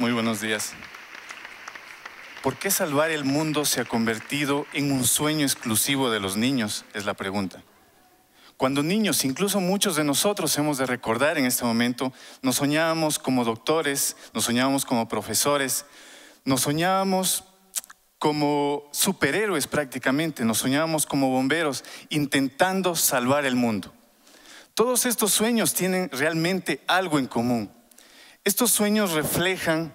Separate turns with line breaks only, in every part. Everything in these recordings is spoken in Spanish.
Muy buenos días. ¿Por qué salvar el mundo se ha convertido en un sueño exclusivo de los niños? Es la pregunta. Cuando niños, incluso muchos de nosotros hemos de recordar en este momento, nos soñábamos como doctores, nos soñábamos como profesores, nos soñábamos como superhéroes prácticamente, nos soñábamos como bomberos, intentando salvar el mundo. Todos estos sueños tienen realmente algo en común, estos sueños reflejan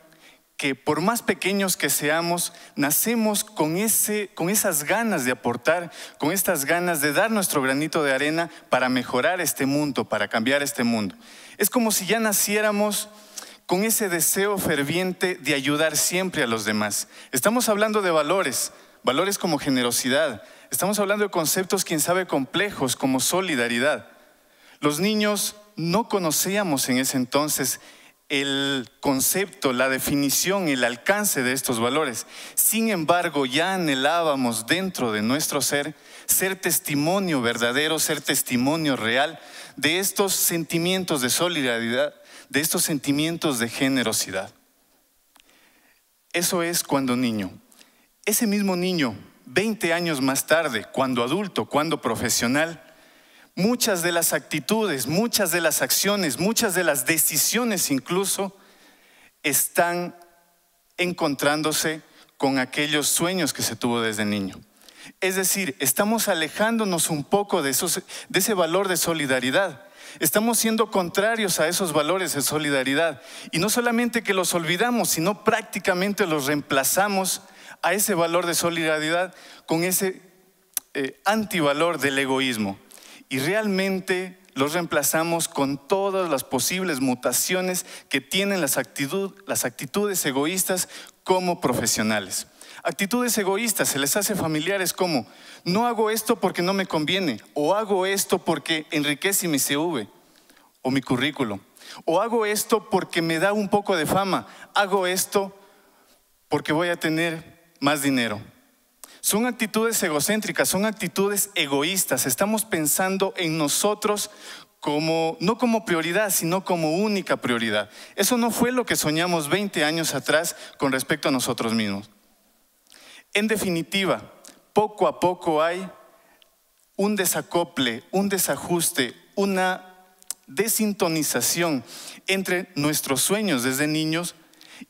que por más pequeños que seamos, nacemos con, ese, con esas ganas de aportar, con estas ganas de dar nuestro granito de arena para mejorar este mundo, para cambiar este mundo. Es como si ya naciéramos con ese deseo ferviente de ayudar siempre a los demás. Estamos hablando de valores, valores como generosidad, estamos hablando de conceptos, quién sabe, complejos como solidaridad. Los niños no conocíamos en ese entonces el concepto, la definición, el alcance de estos valores. Sin embargo, ya anhelábamos dentro de nuestro ser ser testimonio verdadero, ser testimonio real de estos sentimientos de solidaridad, de estos sentimientos de generosidad. Eso es cuando niño. Ese mismo niño, 20 años más tarde, cuando adulto, cuando profesional, muchas de las actitudes, muchas de las acciones, muchas de las decisiones incluso, están encontrándose con aquellos sueños que se tuvo desde niño. Es decir, estamos alejándonos un poco de, ese valor de solidaridad. Estamos siendo contrarios a esos valores de solidaridad. Y no solamente que los olvidamos, sino prácticamente los reemplazamos a ese valor de solidaridad con ese eh, antivalor del egoísmo y realmente los reemplazamos con todas las posibles mutaciones que tienen las, actitudes egoístas como profesionales. Actitudes egoístas se les hace familiares como, no hago esto porque no me conviene, o hago esto porque enriquece mi CV o mi currículo, o hago esto porque me da un poco de fama, hago esto porque voy a tener más dinero. Son actitudes egocéntricas, son actitudes egoístas. Estamos pensando en nosotros como, no como prioridad, sino como única prioridad. Eso no fue lo que soñamos 20 años atrás con respecto a nosotros mismos. En definitiva, poco a poco hay un desacople, un desajuste, una desintonización entre nuestros sueños desde niños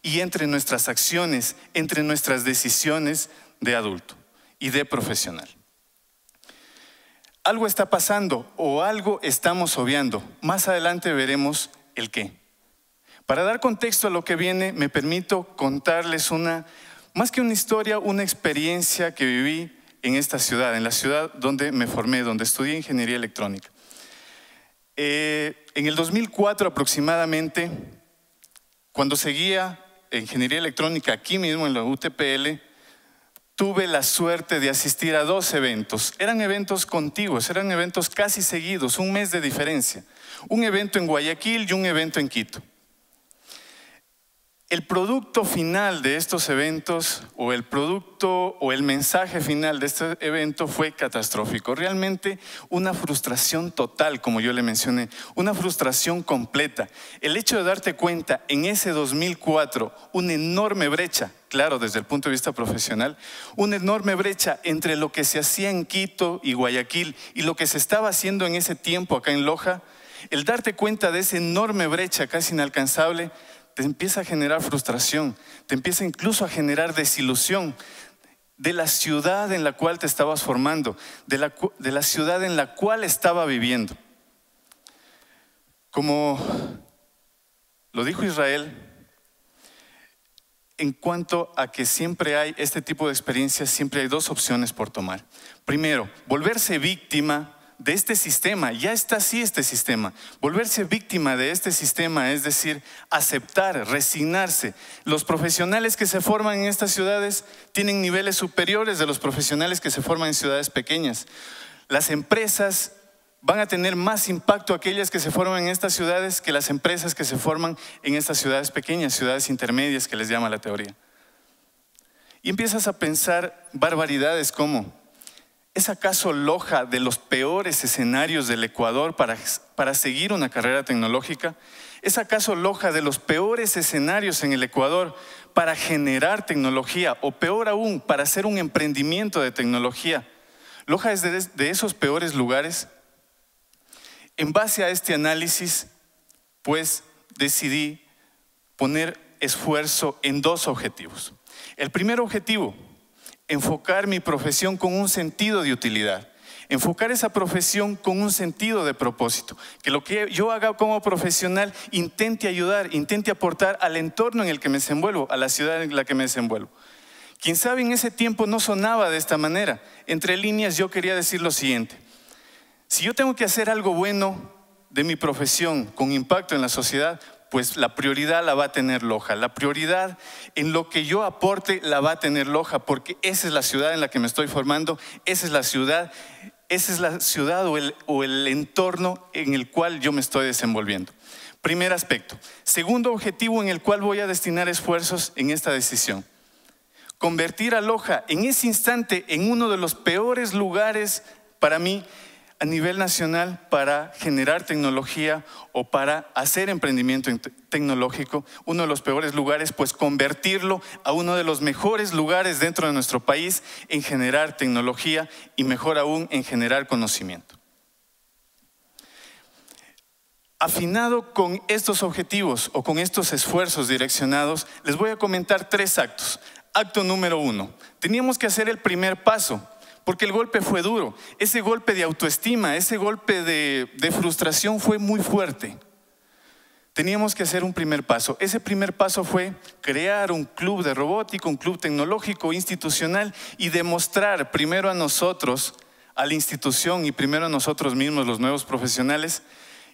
y entre nuestras acciones, entre nuestras decisiones de adulto y de profesional. Algo está pasando o algo estamos obviando. Más adelante veremos el qué. Para dar contexto a lo que viene, me permito contarles una, más que una historia, una experiencia que viví en esta ciudad, en la ciudad donde me formé, donde estudié ingeniería electrónica. Eh, en el 2004 aproximadamente, cuando seguía ingeniería electrónica aquí mismo en la UTPL, tuve la suerte de asistir a dos eventos. Eran eventos contiguos, eran eventos casi seguidos, un mes de diferencia. Un evento en Guayaquil y un evento en Quito. El producto final de estos eventos o el producto o el mensaje final de este evento fue catastrófico. Realmente una frustración total, como yo le mencioné, una frustración completa. El hecho de darte cuenta en ese 2004 una enorme brecha claro desde el punto de vista profesional, una enorme brecha entre lo que se hacía en Quito y Guayaquil y lo que se estaba haciendo en ese tiempo acá en Loja, el darte cuenta de esa enorme brecha casi inalcanzable te empieza a generar frustración, te empieza incluso a generar desilusión de la ciudad en la cual te estabas formando, de la, ciudad en la cual estaba viviendo. Como lo dijo Israel, en cuanto a que siempre hay este tipo de experiencias, siempre hay dos opciones por tomar. Primero, volverse víctima de este sistema, ya está así este sistema. Volverse víctima de este sistema es decir, aceptar, resignarse. Los profesionales que se forman en estas ciudades tienen niveles superiores de los profesionales que se forman en ciudades pequeñas. Las empresas van a tener más impacto aquellas que se forman en estas ciudades que las empresas que se forman en estas ciudades pequeñas, ciudades intermedias que les llama la teoría. Y empiezas a pensar barbaridades como, ¿es acaso Loja de los peores escenarios del Ecuador para, para seguir una carrera tecnológica? ¿Es acaso Loja de los peores escenarios en el Ecuador para generar tecnología o peor aún, para hacer un emprendimiento de tecnología? Loja es de, de esos peores lugares en base a este análisis, pues decidí poner esfuerzo en dos objetivos. El primer objetivo, enfocar mi profesión con un sentido de utilidad, enfocar esa profesión con un sentido de propósito, que lo que yo haga como profesional intente ayudar, intente aportar al entorno en el que me desenvuelvo, a la ciudad en la que me desenvuelvo. Quien sabe en ese tiempo no sonaba de esta manera. Entre líneas yo quería decir lo siguiente. Si yo tengo que hacer algo bueno de mi profesión con impacto en la sociedad, pues la prioridad la va a tener Loja. La prioridad en lo que yo aporte la va a tener Loja, porque esa es la ciudad en la que me estoy formando, esa es la ciudad, esa es la ciudad o el, o el entorno en el cual yo me estoy desenvolviendo. Primer aspecto. Segundo objetivo en el cual voy a destinar esfuerzos en esta decisión. Convertir a Loja en ese instante en uno de los peores lugares para mí a nivel nacional para generar tecnología o para hacer emprendimiento tecnológico, uno de los peores lugares, pues convertirlo a uno de los mejores lugares dentro de nuestro país en generar tecnología y mejor aún en generar conocimiento. Afinado con estos objetivos o con estos esfuerzos direccionados, les voy a comentar tres actos. Acto número uno, teníamos que hacer el primer paso, porque el golpe fue duro. Ese golpe de autoestima, ese golpe de, frustración fue muy fuerte. Teníamos que hacer un primer paso. Ese primer paso fue crear un club de robótica, un club tecnológico, institucional y demostrar primero a nosotros, a la institución y primero a nosotros mismos, los nuevos profesionales,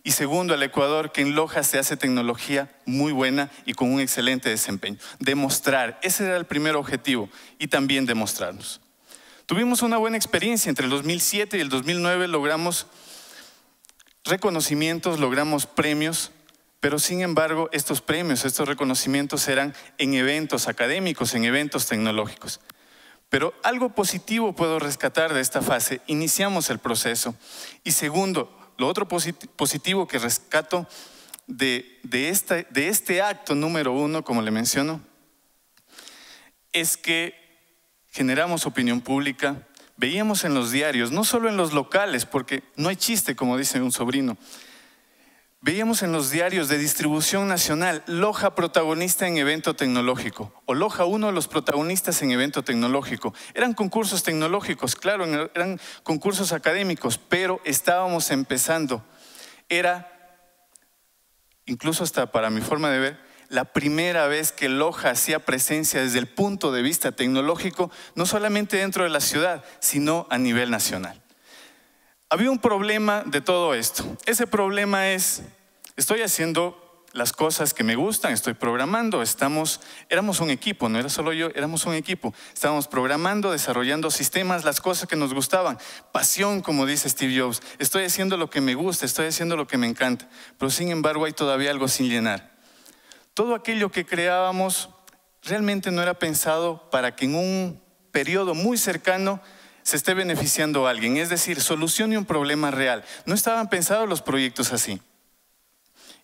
y segundo al Ecuador, que en Loja se hace tecnología muy buena y con un excelente desempeño. Demostrar, ese era el primer objetivo, y también demostrarnos. Tuvimos una buena experiencia entre el 2007 y el 2009, logramos reconocimientos, logramos premios, pero sin embargo estos premios, estos reconocimientos eran en eventos académicos, en eventos tecnológicos. Pero algo positivo puedo rescatar de esta fase, iniciamos el proceso. Y segundo, lo otro positivo que rescato de, de, de este acto número uno, como le menciono, es que generamos opinión pública, veíamos en los diarios, no solo en los locales, porque no hay chiste, como dice un sobrino. Veíamos en los diarios de distribución nacional Loja protagonista en evento tecnológico o Loja uno de los protagonistas en evento tecnológico. Eran concursos tecnológicos, claro, eran concursos académicos, pero estábamos empezando. Era, incluso hasta para mi forma de ver, la primera vez que Loja hacía presencia desde el punto de vista tecnológico, no solamente dentro de la ciudad, sino a nivel nacional. Había un problema de todo esto. Ese problema es, estoy haciendo las cosas que me gustan, estoy programando, estamos, éramos un equipo, no era solo yo, éramos un equipo, estábamos programando, desarrollando sistemas, las cosas que nos gustaban, pasión, como dice Steve Jobs, estoy haciendo lo que me gusta, estoy haciendo lo que me encanta, pero sin embargo hay todavía algo sin llenar todo aquello que creábamos realmente no era pensado para que en un periodo muy cercano se esté beneficiando a alguien, es decir, solucione un problema real. No estaban pensados los proyectos así.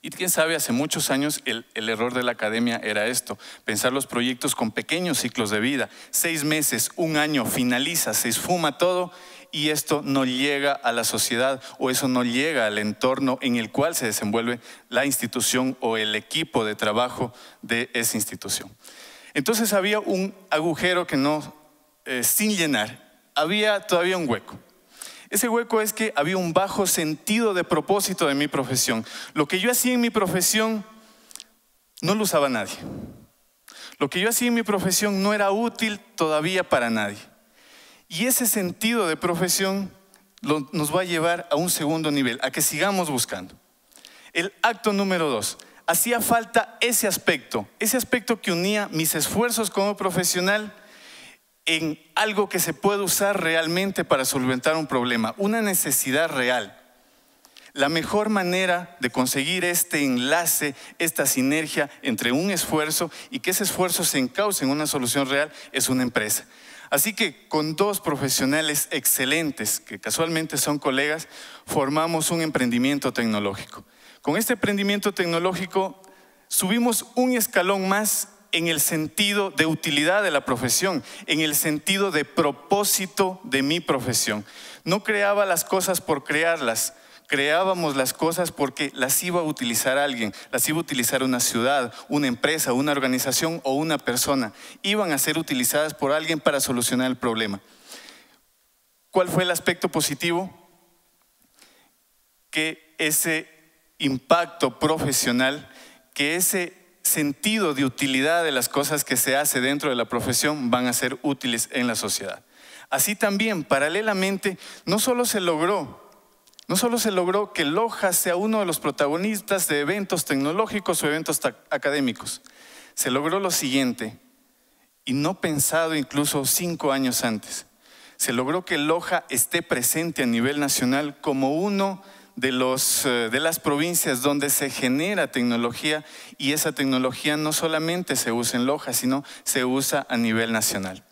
Y quién sabe, hace muchos años el, el, error de la academia era esto, pensar los proyectos con pequeños ciclos de vida, seis meses, un año, finaliza, se esfuma todo y esto no llega a la sociedad o eso no llega al entorno en el cual se desenvuelve la institución o el equipo de trabajo de esa institución. Entonces había un agujero que no, eh, sin llenar, había todavía un hueco. Ese hueco es que había un bajo sentido de propósito de mi profesión. Lo que yo hacía en mi profesión no lo usaba nadie. Lo que yo hacía en mi profesión no era útil todavía para nadie. Y ese sentido de profesión nos va a llevar a un segundo nivel, a que sigamos buscando. El acto número dos, hacía falta ese aspecto, ese aspecto que unía mis esfuerzos como profesional en algo que se puede usar realmente para solventar un problema, una necesidad real. La mejor manera de conseguir este enlace, esta sinergia entre un esfuerzo y que ese esfuerzo se encauce en una solución real es una empresa. Así que con dos profesionales excelentes, que casualmente son colegas, formamos un emprendimiento tecnológico. Con este emprendimiento tecnológico subimos un escalón más en el sentido de utilidad de la profesión, en el sentido de propósito de mi profesión. No creaba las cosas por crearlas, Creábamos las cosas porque las iba a utilizar alguien, las iba a utilizar una ciudad, una empresa, una organización o una persona. Iban a ser utilizadas por alguien para solucionar el problema. ¿Cuál fue el aspecto positivo? Que ese impacto profesional, que ese sentido de utilidad de las cosas que se hace dentro de la profesión van a ser útiles en la sociedad. Así también, paralelamente, no solo se logró no solo se logró que Loja sea uno de los protagonistas de eventos tecnológicos o eventos académicos, se logró lo siguiente, y no pensado incluso cinco años antes. Se logró que Loja esté presente a nivel nacional como uno de, los, eh, de las provincias donde se genera tecnología y esa tecnología no solamente se usa en Loja, sino se usa a nivel nacional.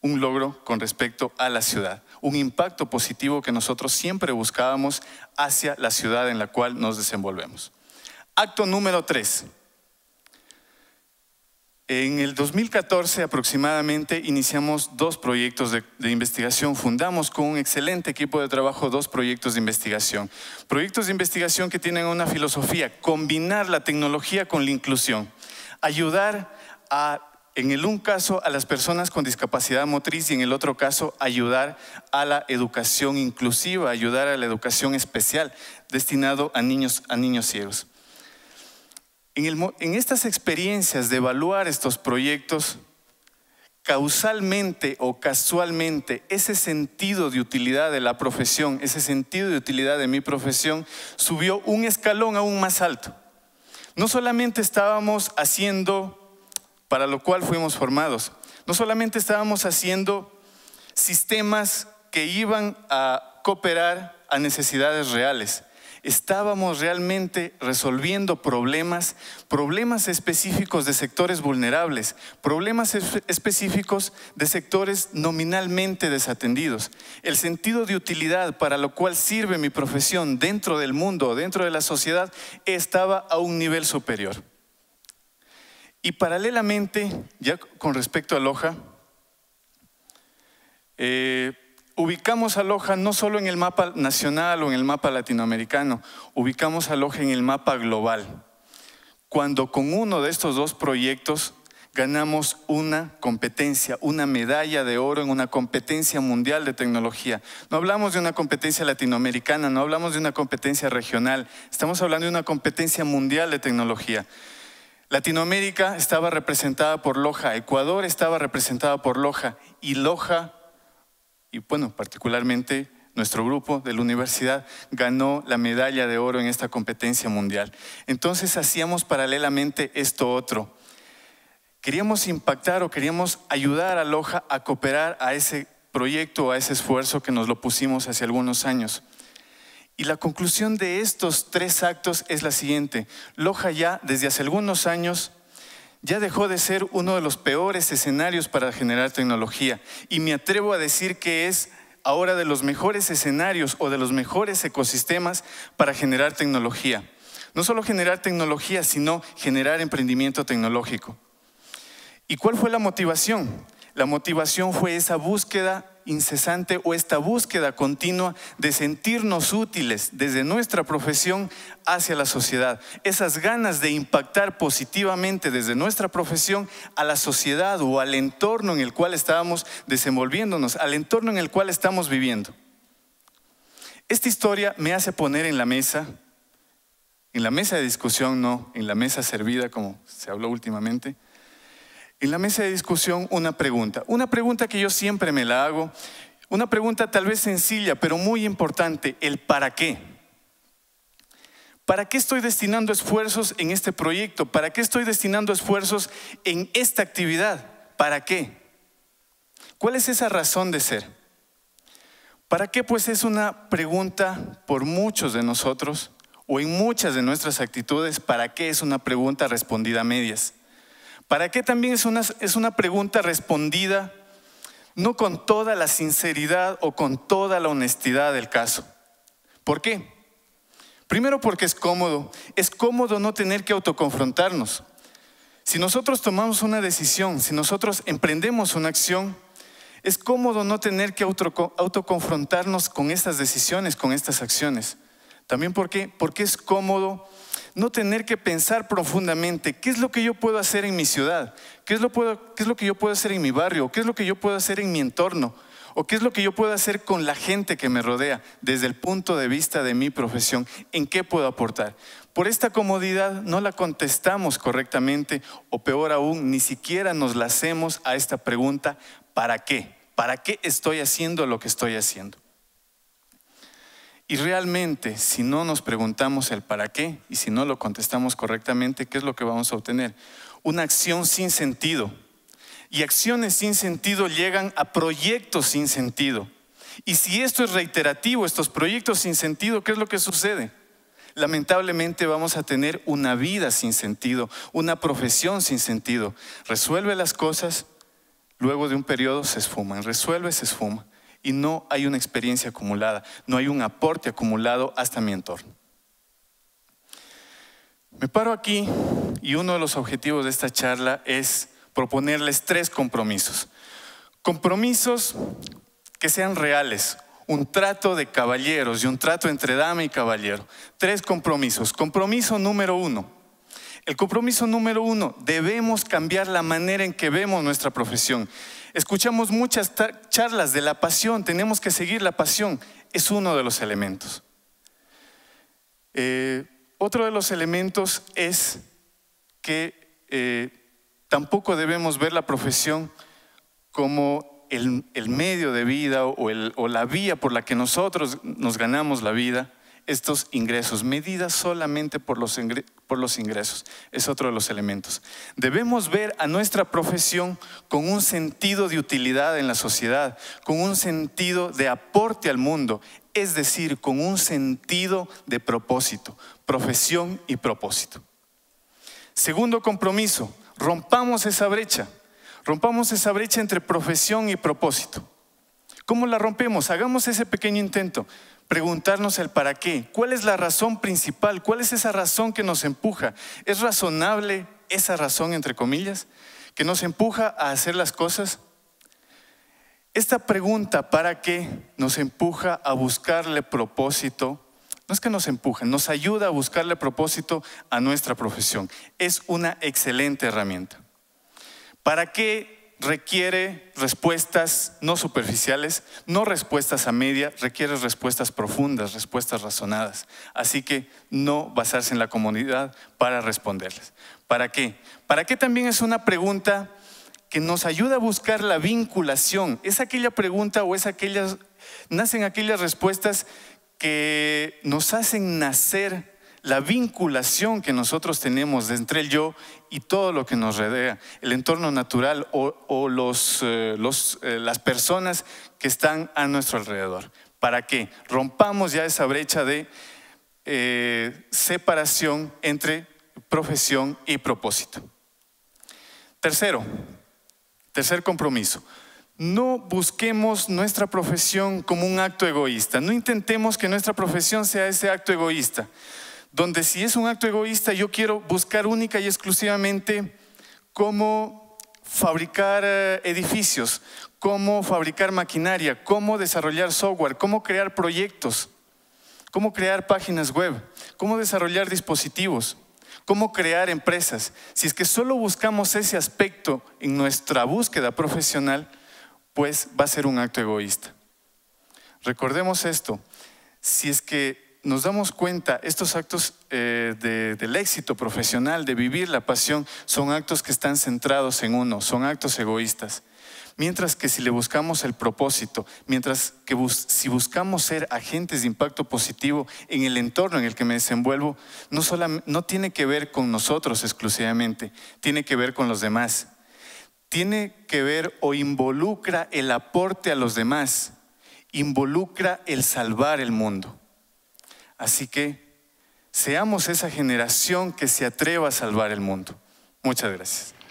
Un logro con respecto a la ciudad un impacto positivo que nosotros siempre buscábamos hacia la ciudad en la cual nos desenvolvemos. Acto número 3. En el 2014 aproximadamente iniciamos dos proyectos de, de, investigación, fundamos con un excelente equipo de trabajo dos proyectos de investigación. Proyectos de investigación que tienen una filosofía, combinar la tecnología con la inclusión, ayudar a en el un caso a las personas con discapacidad motriz y en el otro caso ayudar a la educación inclusiva, ayudar a la educación especial destinado a niños, a niños ciegos. En, en estas experiencias de evaluar estos proyectos, causalmente o casualmente ese sentido de utilidad de la profesión, ese sentido de utilidad de mi profesión, subió un escalón aún más alto. No solamente estábamos haciendo para lo cual fuimos formados. No solamente estábamos haciendo sistemas que iban a cooperar a necesidades reales, estábamos realmente resolviendo problemas, problemas específicos de sectores vulnerables, problemas específicos de sectores nominalmente desatendidos. El sentido de utilidad para lo cual sirve mi profesión dentro del mundo, dentro de la sociedad, estaba a un nivel superior. Y paralelamente, ya con respecto a Loja, eh, ubicamos a Loja no solo en el mapa nacional o en el mapa latinoamericano, ubicamos a Loja en el mapa global. Cuando con uno de estos dos proyectos ganamos una competencia, una medalla de oro en una competencia mundial de tecnología. No hablamos de una competencia latinoamericana, no hablamos de una competencia regional, estamos hablando de una competencia mundial de tecnología. Latinoamérica estaba representada por Loja, Ecuador estaba representada por Loja y Loja, y bueno, particularmente nuestro grupo de la universidad ganó la medalla de oro en esta competencia mundial. Entonces hacíamos paralelamente esto otro. Queríamos impactar o queríamos ayudar a Loja a cooperar a ese proyecto, a ese esfuerzo que nos lo pusimos hace algunos años. Y la conclusión de estos tres actos es la siguiente. Loja ya, desde hace algunos años, ya dejó de ser uno de los peores escenarios para generar tecnología. Y me atrevo a decir que es ahora de los mejores escenarios o de los mejores ecosistemas para generar tecnología. No solo generar tecnología, sino generar emprendimiento tecnológico. ¿Y cuál fue la motivación? La motivación fue esa búsqueda incesante o esta búsqueda continua de sentirnos útiles desde nuestra profesión hacia la sociedad. Esas ganas de impactar positivamente desde nuestra profesión a la sociedad o al entorno en el cual estábamos desenvolviéndonos, al entorno en el cual estamos viviendo. Esta historia me hace poner en la mesa, en la mesa de discusión no, en la mesa servida como se habló últimamente, en la mesa de discusión una pregunta. Una pregunta que yo siempre me la hago. Una pregunta tal vez sencilla, pero muy importante, el para qué. ¿Para qué estoy destinando esfuerzos en este proyecto? ¿Para qué estoy destinando esfuerzos en esta actividad? ¿Para qué? ¿Cuál es esa razón de ser? ¿Para qué? Pues es una pregunta por muchos de nosotros o en muchas de nuestras actitudes, ¿para qué es una pregunta respondida a medias? ¿Para qué también es una, es una pregunta respondida? No con toda la sinceridad o con toda la honestidad del caso. ¿Por qué? Primero porque es cómodo. Es cómodo no tener que autoconfrontarnos. Si nosotros tomamos una decisión, si nosotros emprendemos una acción, es cómodo no tener que autoconfrontarnos con estas decisiones, con estas acciones. También porque, porque es cómodo no tener que pensar profundamente qué es lo que yo puedo hacer en mi ciudad, qué es lo, que yo puedo hacer en mi barrio, qué es lo que yo puedo hacer en mi entorno o qué es lo que yo puedo hacer con la gente que me rodea desde el punto de vista de mi profesión, en qué puedo aportar. Por esta comodidad no la contestamos correctamente o peor aún, ni siquiera nos la hacemos a esta pregunta, ¿para qué? ¿Para qué estoy haciendo lo que estoy haciendo? Y realmente, si no nos preguntamos el para qué y si no lo contestamos correctamente, ¿qué es lo que vamos a obtener? Una acción sin sentido. Y acciones sin sentido llegan a proyectos sin sentido. Y si esto es reiterativo, estos proyectos sin sentido, ¿qué es lo que sucede? Lamentablemente vamos a tener una vida sin sentido, una profesión sin sentido. Resuelve las cosas, luego de un periodo se esfuman, resuelve, se esfuma y no hay una experiencia acumulada, no hay un aporte acumulado hasta mi entorno. Me paro aquí y uno de los objetivos de esta charla es proponerles tres compromisos. Compromisos que sean reales, un trato de caballeros y un trato entre dama y caballero. Tres compromisos. Compromiso número uno. El compromiso número uno, debemos cambiar la manera en que vemos nuestra profesión. Escuchamos muchas charlas de la pasión, tenemos que seguir la pasión, es uno de los elementos. Eh, otro de los elementos es que eh, tampoco debemos ver la profesión como el, medio de vida o, o la vía por la que nosotros nos ganamos la vida, estos ingresos, medidas solamente por los por los ingresos. Es otro de los elementos. Debemos ver a nuestra profesión con un sentido de utilidad en la sociedad, con un sentido de aporte al mundo, es decir, con un sentido de propósito, profesión y propósito. Segundo compromiso, rompamos esa brecha, rompamos esa brecha entre profesión y propósito. ¿Cómo la rompemos? Hagamos ese pequeño intento preguntarnos el para qué. ¿Cuál es la razón principal? ¿Cuál es esa razón que nos empuja? ¿Es razonable esa razón, entre comillas, que nos empuja a hacer las cosas? Esta pregunta, ¿para qué?, nos empuja a buscarle propósito. No es que nos empuje, nos ayuda a buscarle propósito a nuestra profesión. Es una excelente herramienta. ¿Para qué requiere respuestas no superficiales, no respuestas a media, requiere respuestas profundas, respuestas razonadas. Así que no basarse en la comunidad para responderles. ¿Para qué? ¿Para qué también es una pregunta que nos ayuda a buscar la vinculación? Es aquella pregunta o es aquellas, nacen aquellas respuestas que nos hacen nacer la vinculación que nosotros tenemos entre el yo y todo lo que nos rodea, el entorno natural o, los, eh, eh, las personas que están a nuestro alrededor. Para que rompamos ya esa brecha de eh, separación entre profesión y propósito. Tercero, tercer compromiso, no busquemos nuestra profesión como un acto egoísta. No intentemos que nuestra profesión sea ese acto egoísta donde si es un acto egoísta yo quiero buscar única y exclusivamente cómo fabricar eh, edificios, cómo fabricar maquinaria, cómo desarrollar software, cómo crear proyectos, cómo crear páginas web, cómo desarrollar dispositivos, cómo crear empresas. Si es que solo buscamos ese aspecto en nuestra búsqueda profesional, pues va a ser un acto egoísta. Recordemos esto, si es que nos damos cuenta, estos actos eh, del éxito profesional, de vivir la pasión, son actos que están centrados en uno, son actos egoístas. Mientras que si le buscamos el propósito, mientras que si buscamos ser agentes de impacto positivo en el entorno en el que me desenvuelvo, no, no tiene que ver con nosotros exclusivamente, tiene que ver con los demás. Tiene que ver o involucra el aporte a los demás, involucra el salvar el mundo. Así que seamos esa generación que se atreva a salvar el mundo. Muchas gracias.